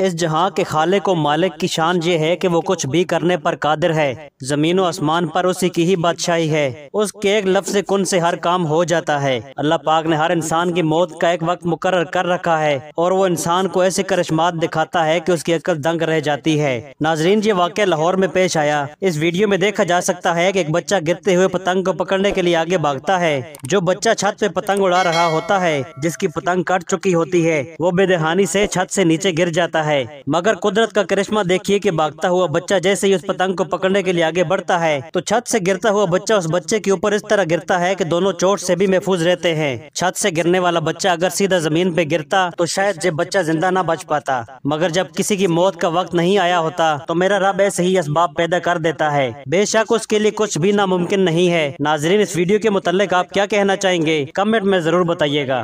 इस जहाँ के खाले को मालिक की शान ये है कि वो कुछ भी करने पर कादिर है जमीन और आसमान पर उसी की ही बादशाही है उसके एक लफ्ज कुन से हर काम हो जाता है अल्लाह पाक ने हर इंसान की मौत का एक वक्त मुकर कर रखा है और वो इंसान को ऐसे करिश्मात दिखाता है की उसकी अकल दंग रह जाती है नाजरीन ये वाक़ लाहौर में पेश आया इस वीडियो में देखा जा सकता है की एक बच्चा गिरते हुए पतंग को पकड़ने के लिए आगे भागता है जो बच्चा छत पे पतंग उड़ा रहा होता है जिसकी पतंग कट चुकी होती है वो बेदहानी से छत से नीचे गिर जाता है रहा है मगर कुदरत का करिश्मा देखिए कि भागता हुआ बच्चा जैसे ही उस पतंग को पकड़ने के लिए आगे बढ़ता है तो छत से गिरता हुआ बच्चा उस बच्चे के ऊपर इस तरह गिरता है कि दोनों चोट से भी महफूज रहते हैं छत से गिरने वाला बच्चा अगर सीधा जमीन पे गिरता तो शायद जब बच्चा जिंदा ना बच पाता मगर जब किसी की मौत का वक्त नहीं आया होता तो मेरा रब ऐसे ही इसबाब पैदा कर देता है बेशक उसके लिए कुछ भी नामुमकिन नहीं है नाजरीन इस वीडियो के मुतालिक आप क्या कहना चाहेंगे कमेंट में जरूर बताइएगा